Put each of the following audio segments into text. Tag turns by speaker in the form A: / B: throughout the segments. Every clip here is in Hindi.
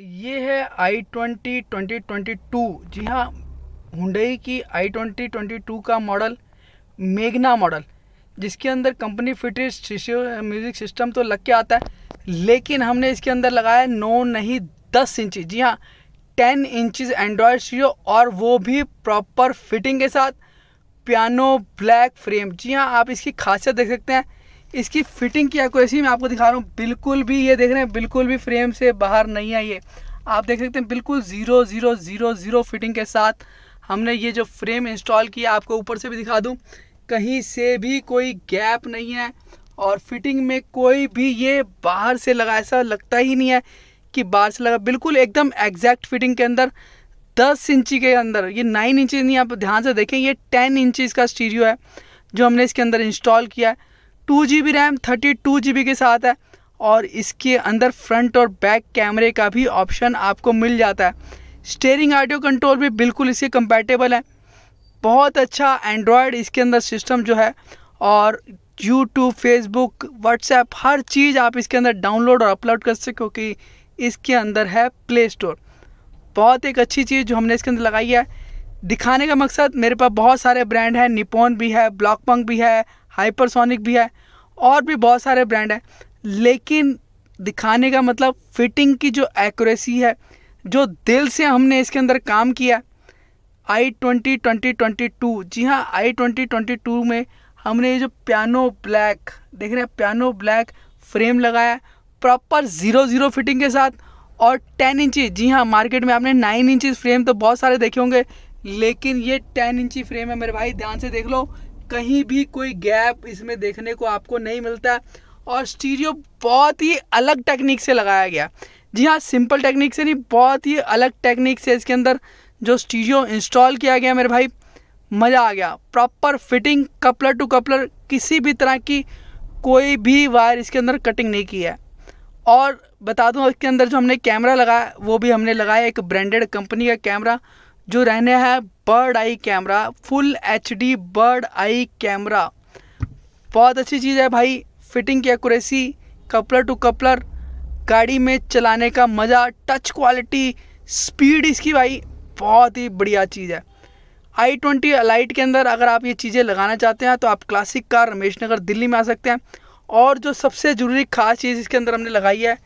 A: ये है आई ट्वेंटी ट्वेंटी ट्वेंटी टू जी हाँ हुडई की आई ट्वेंटी ट्वेंटी टू का मॉडल मेघना मॉडल जिसके अंदर कंपनी फिटेड म्यूज़िक सिस्टम तो लग के आता है लेकिन हमने इसके अंदर लगाया नौ नहीं दस इंची जी हाँ टेन इंचज एंड्रॉयड शीशो और वो भी प्रॉपर फिटिंग के साथ पियानो ब्लैक फ्रेम जी हाँ आप इसकी खासियत देख सकते हैं इसकी फिटिंग की एक्यूरेसी मैं आपको दिखा रहा हूँ बिल्कुल भी ये देख रहे हैं बिल्कुल भी फ्रेम से बाहर नहीं आई है आप देख सकते हैं बिल्कुल zero zero zero zero fitting के साथ हमने ये जो फ्रेम इंस्टॉल किया आपको ऊपर से भी दिखा दूँ कहीं से भी कोई गैप नहीं है और फिटिंग में कोई भी ये बाहर से लगा ऐसा लगता ही नहीं है कि बाहर से लगा बिल्कुल एकदम एग्जैक्ट फिटिंग के अंदर दस इंची के अंदर ये नाइन इंची नहीं आप ध्यान से देखें ये टेन इंचज़ का स्टीरियो है जो हमने इसके अंदर इंस्टॉल किया है two G B RAM thirty two G B के साथ है और इसके अंदर फ्रंट और बैक कैमरे का भी ऑप्शन आपको मिल जाता है स्टेयरिंग ऑडियो कंट्रोल भी बिल्कुल इसके कंपेटेबल है बहुत अच्छा एंड्रॉयड इसके अंदर सिस्टम जो है और यूट्यूब फेसबुक व्हाट्सएप हर चीज़ आप इसके अंदर डाउनलोड और अपलोड कर सको कि इसके अंदर है प्ले स्टोर बहुत एक अच्छी चीज़ जो हमने इसके अंदर लगाई है दिखाने का मकसद मेरे पास बहुत सारे ब्रांड हैं निपोन भी है ब्लॉकपंक भी है हाइपरसोनिक भी है और भी बहुत सारे ब्रांड हैं लेकिन दिखाने का मतलब फिटिंग की जो एक्यूरेसी है जो दिल से हमने इसके अंदर काम किया I twenty twenty twenty two जी हाँ आई ट्वेंटी ट्वेंटी टू में हमने ये जो पियानो ब्लैक देख रहे हैं पियानो ब्लैक फ्रेम लगाया प्रॉपर ज़ीरो ज़ीरो फिटिंग के साथ और टेन इंची जी हाँ मार्केट में आपने नाइन इंची फ्रेम तो बहुत सारे देखे होंगे लेकिन ये टेन इंची फ्रेम है मेरे भाई ध्यान से देख लो कहीं भी कोई गैप इसमें देखने को आपको नहीं मिलता और स्टीरियो बहुत ही अलग टेक्निक से लगाया गया जी हाँ सिंपल टेक्निक से नहीं बहुत ही अलग टेक्निक से इसके अंदर जो स्टीरियो इंस्टॉल किया गया मेरे भाई मज़ा आ गया proper fitting coupler to coupler किसी भी तरह की कोई भी वायर इसके अंदर कटिंग नहीं की है और बता दूं इसके अंदर जो हमने कैमरा लगाया वो भी हमने लगाया एक ब्रांडेड कंपनी का कैमरा जो रहने हैं bird eye camera full H D bird eye camera बहुत अच्छी चीज़ है भाई फिटिंग की एक्यूरेसी कपलर टू कपलर गाड़ी में चलाने का मज़ा टच क्वालिटी स्पीड इसकी भाई बहुत ही बढ़िया चीज़ है आई ट्वेंटी अलाइट के अंदर अगर आप ये चीज़ें लगाना चाहते हैं तो आप क्लासिक कार रमेश नगर दिल्ली में आ सकते हैं और जो सबसे ज़रूरी खास चीज़ इसके अंदर हमने लगाई है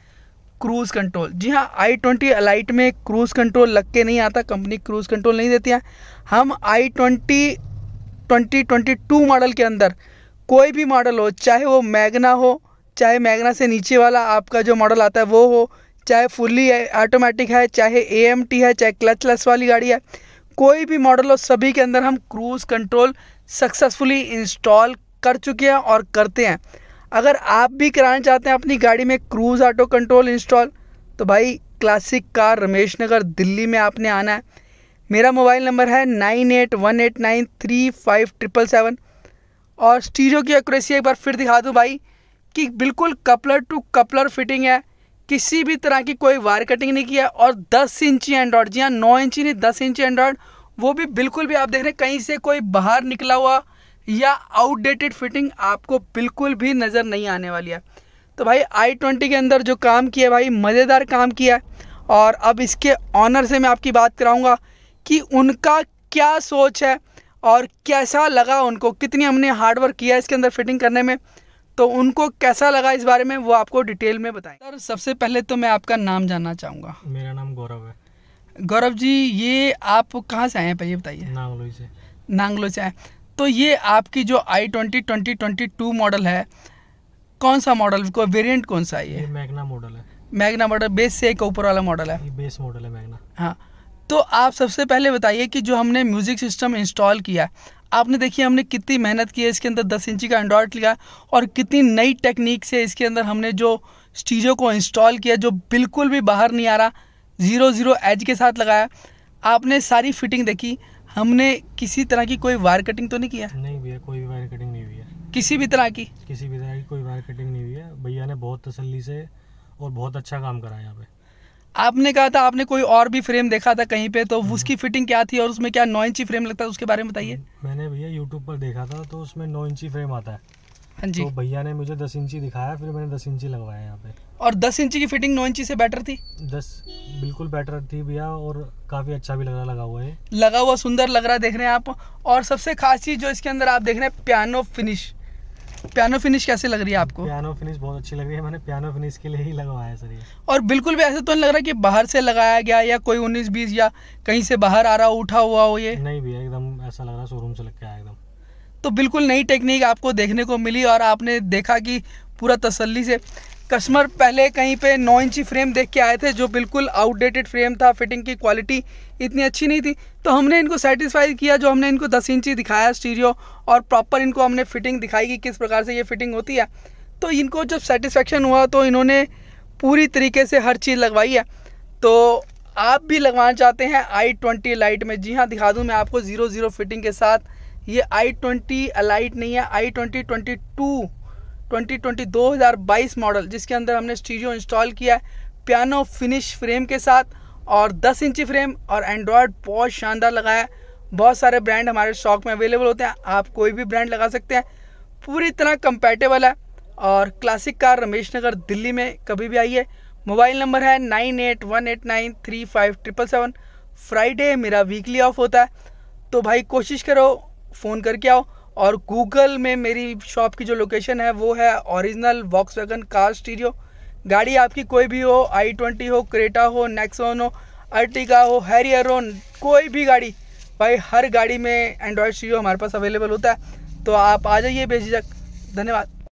A: क्रूज़ कंट्रोल जी हाँ आई ट्वेंटी अलाइट में क्रूज़ कंट्रोल लग के नहीं आता कंपनी क्रूज़ कंट्रोल नहीं देती है हम i twenty twenty twenty two model के अंदर कोई भी मॉडल हो चाहे वो मैगना हो चाहे मैगना से नीचे वाला आपका जो मॉडल आता है वो हो चाहे फुल्ली ऑटोमेटिक है चाहे ए है चाहे क्लचलेस वाली गाड़ी है कोई भी मॉडल हो सभी के अंदर हम क्रूज़ कंट्रोल सक्सेसफुली इंस्टॉल कर चुके हैं और करते हैं अगर आप भी कराना चाहते हैं अपनी गाड़ी में क्रूज़ ऑटो कंट्रोल इंस्टॉल तो भाई क्लासिक कार रमेश नगर दिल्ली में आपने आना है मेरा मोबाइल नंबर है nine eight one eight nine three five triple seven और स्टीरियो की एक्यूरेसी एक बार फिर दिखा दूँ भाई कि बिल्कुल कपलर टू कपलर फिटिंग है किसी भी तरह की कोई वायर कटिंग नहीं किया और 10 इंची एंड्रॉयड जी हाँ नौ इंची नहीं 10 इंची एंड्रॉयड वो भी बिल्कुल भी आप देख रहे हैं कहीं से कोई बाहर निकला हुआ या आउटडेटेड फिटिंग आपको बिल्कुल भी नज़र नहीं आने वाली है तो भाई आई ट्वेंटी के अंदर जो काम किया भाई मज़ेदार काम किया है और अब इसके ऑनर से मैं आपकी बात कराऊंगा कि उनका क्या सोच है और कैसा लगा उनको कितनी हमने हार्डवर्क किया है इसके अंदर फिटिंग करने में तो उनको कैसा लगा इस बारे में वो आपको डिटेल में बताएं सर सबसे पहले तो मैं आपका नाम जानना चाहूँगा मेरा नाम गौरव है गौरव जी ये आप कहाँ से आए हैं पहले बताइए नांगलोई से नांगलोई से आए तो ये आपकी जो i twenty twenty twenty two model है कौन सा मॉडल को वेरिएंट कौन सा है ये मैगना मॉडल है मैगना मॉडल बेस से एक ऊपर वाला मॉडल है बेस मॉडल है मैगना हाँ तो आप सबसे पहले बताइए कि जो हमने म्यूज़िक सिस्टम इंस्टॉल किया आपने देखिए हमने कितनी मेहनत की है इसके अंदर दस इंची का एंड्रॉयड लिया और कितनी नई टेक्निक से इसके अंदर हमने जो चीज़ों को इंस्टॉल किया जो बिल्कुल भी बाहर नहीं आ रहा ज़ीरो ज़ीरो एज के साथ लगाया आपने सारी फिटिंग देखी हमने किसी तरह की कोई वायर कटिंग तो नहीं किया नहीं भैया कोई भी वायर कटिंग नहीं हुई है किसी भी तरह की किसी भी तरह की कोई वायर कटिंग नहीं हुई है भैया ने बहुत तसल्ली से और बहुत अच्छा काम करा यहाँ पे आपने कहा था आपने कोई और भी फ्रेम देखा था कहीं पे तो उसकी फिटिंग क्या थी और उसमें क्या नौ इंची फ्रेम लगता है उसके बारे में बताइए मैंने भैया यूट्यूब पर देखा था तो उसमें नौ इंची फ्रेम आता है हाँ जी तो भैया ने मुझे दस इंची दिखाया फिर मैंने दस इंची लगवाया यहाँ पे और दस इंची की फिटिंग नौ इंची से बेटर थी दस बिल्कुल बेटर थी भैया और काफी अच्छा भी लग रहा लगा हुआ है लगा हुआ सुंदर लग रहा देख रहे हैं आप और सबसे खास चीज जो इसके अंदर आप देख रहे हैं पियानो फिनिश पियानो फिनिश कैसे लग रही है आपको पियानो फिनिश बहुत अच्छी लग रही है मैंने पियानो फिनिश के लिए ही लगवाया सर ये और बिल्कुल भी ऐसा तो नहीं लग रहा कि बाहर से लगाया गया या कोई उन्नीस बीस या कहीं से बाहर आ रहा उठा हुआ हो ये नहीं भैया एकदम ऐसा लग रहा शोरूम से लग के आया एकदम तो बिल्कुल नई टेक्निक आपको देखने को मिली और आपने देखा कि पूरा तसल्ली से कस्टमर पहले कहीं पे 9 इंची फ्रेम देख के आए थे जो बिल्कुल आउटडेटेड फ्रेम था फिटिंग की क्वालिटी इतनी अच्छी नहीं थी तो हमने इनको सेटिस्फाई किया जो हमने इनको 10 इंची दिखाया स्टीरियो और प्रॉपर इनको हमने फिटिंग दिखाई कि किस प्रकार से ये फिटिंग होती है तो इनको जब सेटिस्फेक्शन हुआ तो इन्होंने पूरी तरीके से हर चीज़ लगवाई है तो आप भी लगवाना चाहते हैं आई ट्वेंटी लाइट में जी हाँ दिखा दूँ मैं आपको ज़ीरो ज़ीरो फिटिंग के साथ ये आई ट्वेंटी अलाइट नहीं है आई twenty twenty two twenty twenty दो हज़ार बाईस मॉडल जिसके अंदर हमने स्टीरियो इंस्टॉल किया है पियानो फिनिश फ्रेम के साथ और दस इंची फ्रेम और एंड्रॉयड बहुत शानदार लगाया है बहुत सारे ब्रांड हमारे स्टॉक में अवेलेबल होते हैं आप कोई भी ब्रांड लगा सकते हैं पूरी तरह कंपेटेबल है और क्लासिक कार रमेश नगर दिल्ली में कभी भी आइए मोबाइल नंबर है nine eight one eight nine three five triple seven Friday मेरा वीकली ऑफ होता है तो भाई कोशिश करो फ़ोन करके आओ और गूगल में मेरी शॉप की जो लोकेशन है वो है original Volkswagen car stereo गाड़ी आपकी कोई भी हो आई ट्वेंटी हो क्रेटा हो नेक्सोन हो अर्टिका हो हैरियर हो कोई भी गाड़ी भाई हर गाड़ी में एंड्रॉयड स्टीरियो हमारे पास अवेलेबल होता है तो आप आ जाइए बेझिझक धन्यवाद